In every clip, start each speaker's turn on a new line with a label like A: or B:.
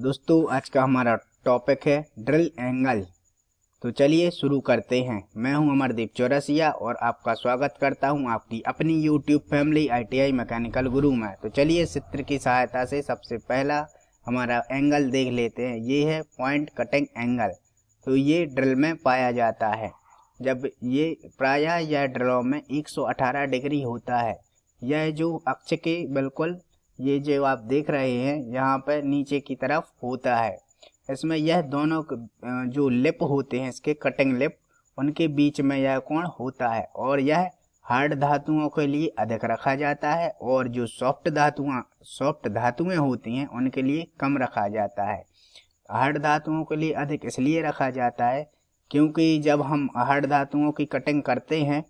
A: दोस्तों आज का हमारा टॉपिक है ड्रिल एंगल तो चलिए शुरू करते हैं मैं हूं अमरदीप चौरसिया और आपका स्वागत करता हूं आपकी अपनी यूट्यूब फैमिली आईटीआई मैकेनिकल गुरु में तो चलिए चित्र की सहायता से सबसे पहला हमारा एंगल देख लेते हैं ये है पॉइंट कटिंग एंगल तो ये ड्रिल में पाया जाता है जब ये प्रायः यह ड्रिलों में एक डिग्री होता है यह जो अक्ष के बिल्कुल ये जो आप देख रहे हैं यहाँ पर नीचे की तरफ होता है इसमें यह दोनों जो लिप होते हैं इसके कटिंग लिप उनके बीच में यह कोण होता है और यह हार्ड धातुओं के लिए अधिक रखा जाता है और जो सॉफ्ट धातुआ सॉफ्ट धातुएं होती हैं उनके लिए कम रखा जाता है हार्ड धातुओं के लिए अधिक इसलिए रखा जाता है क्योंकि जब हम हार्ड धातुओं की कटिंग करते हैं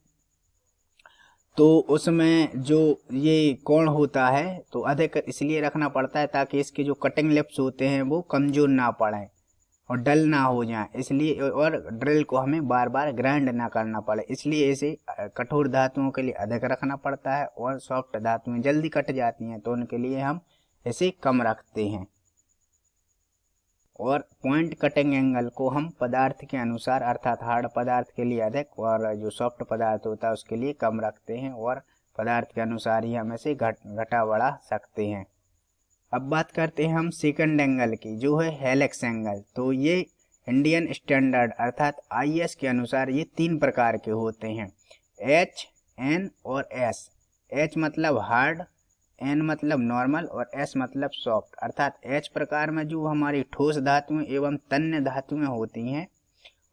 A: तो उसमें जो ये कोण होता है तो अधिक इसलिए रखना पड़ता है ताकि इसके जो कटिंग लिप्स होते हैं वो कमज़ोर ना पड़ें और डल ना हो जाए इसलिए और ड्रिल को हमें बार बार ग्राइंड ना करना पड़े इसलिए इसे कठोर धातुओं के लिए अधिक रखना पड़ता है और सॉफ्ट धातुएं जल्दी कट जाती हैं तो उनके लिए हम इसे कम रखते हैं और पॉइंट कटिंग एंगल को हम पदार्थ के अनुसार अर्थात हार्ड पदार्थ के लिए अधिक और जो सॉफ्ट पदार्थ होता है उसके लिए कम रखते हैं और पदार्थ के अनुसार ही हम इसे घट घटा बढ़ा सकते हैं अब बात करते हैं हम सेकंड एंगल की जो है हेलेक्स एंगल तो ये इंडियन स्टैंडर्ड अर्थात आईएस के अनुसार ये तीन प्रकार के होते हैं एच एन और एस एच मतलब हार्ड एन मतलब नॉर्मल और एस मतलब सॉफ्ट अर्थात एच प्रकार में जो हमारी ठोस धातुएं एवं तन्य धातुएं होती हैं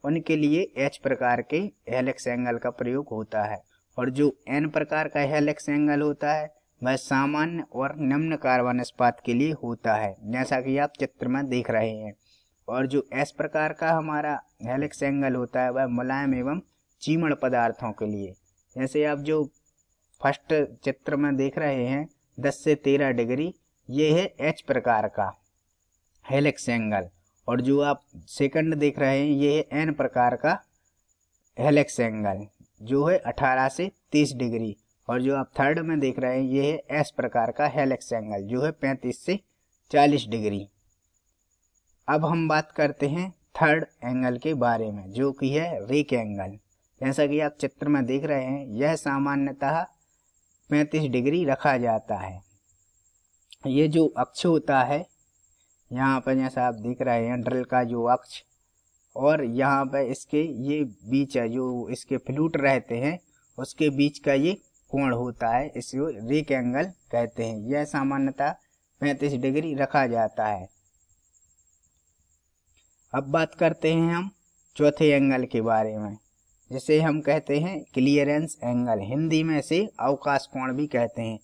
A: उनके लिए एच प्रकार के हेलेक्स एंगल का प्रयोग होता है और जो एन प्रकार का हेलेक्स एंगल होता है वह सामान्य और निम्न कार्बन इस्पात के लिए होता है जैसा कि आप चित्र में देख रहे हैं और जो एस प्रकार का हमारा हेलेक्स एंगल होता है वह मुलायम एवं चीमण पदार्थों के लिए जैसे आप जो फर्स्ट चित्र में देख रहे हैं 10 से 13 डिग्री ये है एच प्रकार का हेलिक्स एंगल और जो आप सेकंड देख रहे हैं ये है एन प्रकार का हेलिक्स एंगल जो है 18 से 30 डिग्री और जो आप थर्ड में देख रहे हैं ये है एस प्रकार का हेलिक्स एंगल जो है 35 से 40 डिग्री अब हम बात करते हैं थर्ड एंगल के बारे में जो कि है रेक एंगल जैसा कि आप चित्र में देख रहे हैं यह सामान्यतः पैंतीस डिग्री रखा जाता है ये जो अक्ष होता है यहाँ पर जैसा आप देख रहे हैं ड्रिल का जो अक्ष और यहाँ पर इसके ये बीच है जो इसके फ्लूट रहते हैं उसके बीच का ये कोण होता है इसको रेक एंगल कहते हैं यह सामान्यतः पैंतीस डिग्री रखा जाता है अब बात करते हैं हम चौथे एंगल के बारे में जिसे हम कहते हैं क्लियरेंस एंगल हिंदी में इसे अवकाश कोण भी कहते हैं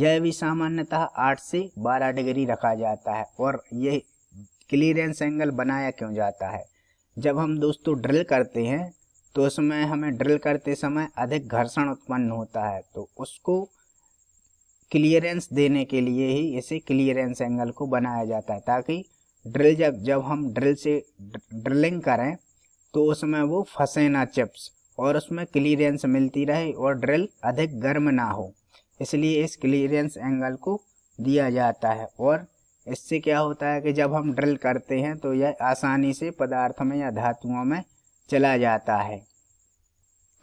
A: यह भी सामान्यतः 8 से 12 डिग्री रखा जाता है और यह क्लियरेंस एंगल बनाया क्यों जाता है जब हम दोस्तों ड्रिल करते हैं तो उसमें हमें ड्रिल करते समय अधिक घर्षण उत्पन्न होता है तो उसको क्लियरेंस देने के लिए ही इसे क्लियरेंस एंगल को बनाया जाता है ताकि ड्रिल जब जब हम ड्रिल से ड्रिलिंग करें तो उसमें वो फंसे ना चिप्स और उसमें क्लियरेंस मिलती रहे और ड्रिल अधिक गर्म ना हो इसलिए इस क्लियरेंस एंगल को दिया जाता है और इससे क्या होता है कि जब हम ड्रिल करते हैं तो यह आसानी से पदार्थ में या धातुओं में चला जाता है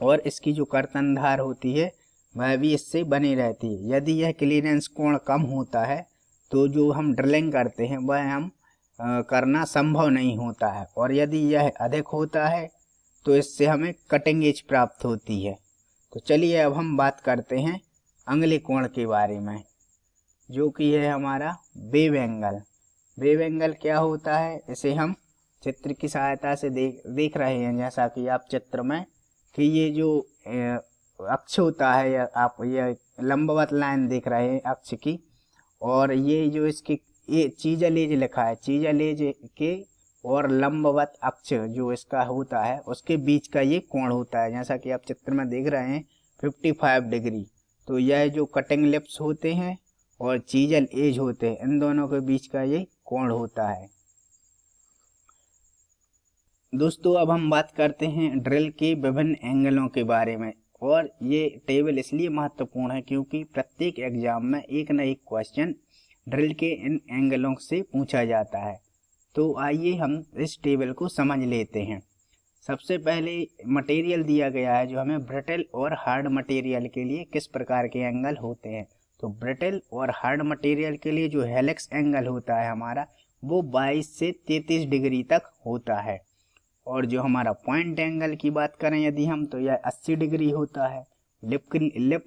A: और इसकी जो कर्तन धार होती है वह भी इससे बनी रहती है यदि यह क्लियरेंस कोण कम होता है तो जो हम ड्रिलिंग करते हैं वह हम करना संभव नहीं होता है और यदि यह अधिक होता है तो इससे हमें कटिंग एज प्राप्त होती है तो चलिए अब हम बात करते हैं अगले कोण के बारे में जो कि है हमारा वेव एंगल वेव एंगल क्या होता है इसे हम चित्र की सहायता से देख देख रहे हैं जैसा कि आप चित्र में कि ये जो अक्ष होता है या आप ये लंबवत लाइन देख रहे हैं अक्ष की और ये जो इसकी ये एज लिखा है एज के और लंबवत अक्ष जो इसका होता है उसके बीच का ये कोण होता है जैसा कि आप चित्र में देख रहे हैं 55 डिग्री तो यह जो कटिंग लिप्स होते हैं और चीजल एज होते हैं इन दोनों के बीच का ये कोण होता है दोस्तों अब हम बात करते हैं ड्रिल के विभिन्न एंगलों के बारे में और ये टेबल इसलिए महत्वपूर्ण है क्योंकि प्रत्येक एग्जाम में एक न एक क्वेश्चन ड्रिल के इन एंगलों से पूछा जाता है तो आइए हम इस टेबल को समझ लेते हैं सबसे पहले मटेरियल दिया गया है जो हमें ब्रिटल और हार्ड मटेरियल के लिए किस प्रकार के एंगल होते हैं तो ब्रिटल और हार्ड मटेरियल के लिए जो हेलेक्स एंगल होता है हमारा वो 22 से 33 डिग्री तक होता है और जो हमारा पॉइंट एंगल की बात करें यदि हम तो यह 80 डिग्री होता है लिप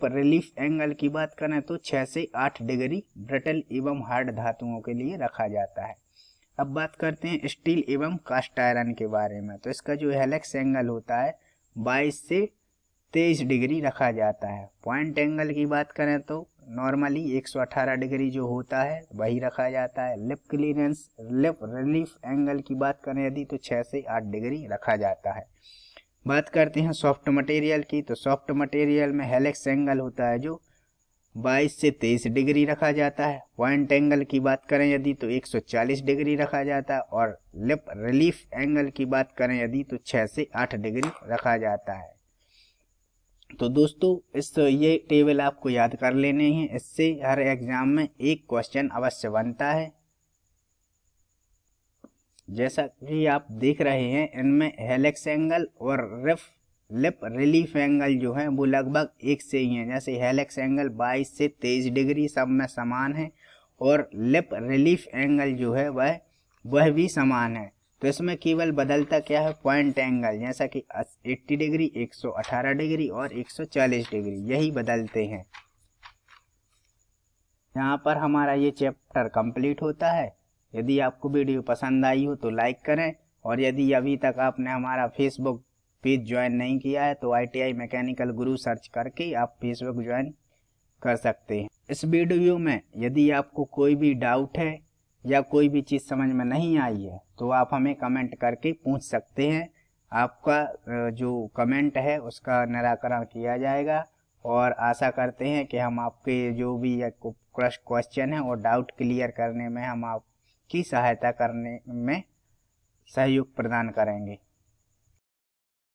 A: रिलीफ एंगल की बात करें तो 6 से 8 डिग्री ब्रिटल एवं हार्ड धातुओं के लिए रखा जाता है अब बात करते हैं स्टील एवं कास्ट आयरन के बारे में तो इसका जो हेलेक्स एंगल होता है 22 से 23 डिग्री रखा जाता है पॉइंट एंगल की बात करें तो नॉर्मली 118 डिग्री जो होता है वही रखा जाता है lip clearance lip relief angle की बात करें यदि तो 6 से 8 डिग्री रखा जाता है बात करते हैं सॉफ्ट मटेरियल की तो सॉफ्ट मटेरियल में हेलेक्स एंगल होता है जो 22 से 23 डिग्री रखा जाता है पॉइंट एंगल की बात करें यदि तो 140 डिग्री रखा जाता है और लिप रिलीफ एंगल की बात करें यदि तो 6 से 8 डिग्री रखा जाता है तो दोस्तों इस ये टेबल आपको याद कर लेने हैं इससे हर एग्ज़ाम में एक क्वेश्चन अवश्य बनता है जैसा कि आप देख रहे हैं इनमें हेलेक्स एंगल और रिफ लिप रिलीफ एंगल जो है वो लगभग एक से ही हैं जैसे हेलेक्स एंगल 22 से 23 डिग्री सब में समान है और लिप रिलीफ एंगल जो है वह वह भी समान है तो इसमें केवल बदलता क्या है पॉइंट एंगल जैसा कि 80 डिग्री 118 डिग्री और 140 डिग्री यही बदलते हैं यहाँ पर हमारा ये चैप्टर कंप्लीट होता है यदि आपको वीडियो पसंद आई हो तो लाइक करें और यदि अभी तक आपने हमारा फेसबुक पेज ज्वाइन नहीं किया है तो आई मैकेनिकल गुरु सर्च करके आप फेसबुक ज्वाइन कर सकते हैं इस वीडियो में यदि आपको कोई भी डाउट है या कोई भी चीज़ समझ में नहीं आई है तो आप हमें कमेंट करके पूछ सकते हैं आपका जो कमेंट है उसका निराकरण किया जाएगा और आशा करते हैं कि हम आपके जो भी क्वेश्चन है और डाउट क्लियर करने में हम आप की सहायता करने में सहयोग प्रदान करेंगे